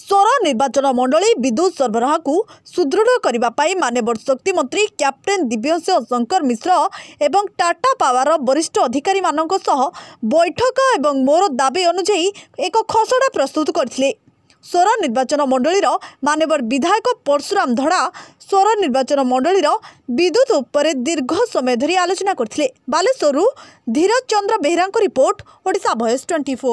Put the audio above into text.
ସୋର ନିର୍ବାଚନ ମଣ୍ଡଳୀ ବିଦ୍ୟୁତ୍ ସରବରାହକୁ ସୁଦୃଢ଼ କରିବା ପାଇଁ ମାନ୍ୟବର ଶକ୍ତିମନ୍ତ୍ରୀ କ୍ୟାପ୍ଟେନ୍ ଦିବ୍ୟଂଶ ଶଙ୍କର ମିଶ୍ର ଏବଂ ଟାଟା ପାୱାର ବରିଷ୍ଠ ଅଧିକାରୀମାନଙ୍କ ସହ ବୈଠକ ଏବଂ ମୋର ଦାବି ଅନୁଯାୟୀ ଏକ ଖସଡ଼ା ପ୍ରସ୍ତୁତ କରିଥିଲେ ସୋର ନିର୍ବାଚନ ମଣ୍ଡଳୀର ମାନ୍ୟବର ବିଧାୟକ ପର୍ଶୁରାମ ଧଡ଼ା ସୋର ନିର୍ବାଚନ ମଣ୍ଡଳୀର ବିଦ୍ୟୁତ୍ ଉପରେ ଦୀର୍ଘ ସମୟ ଧରି ଆଲୋଚନା କରିଥିଲେ ବାଲେଶ୍ୱରରୁ ଧୀରଜ ଚନ୍ଦ୍ର ବେହେରାଙ୍କ ରିପୋର୍ଟ ଓଡ଼ିଶା ଭଏସ୍ ଟ୍ୱେଣ୍ଟି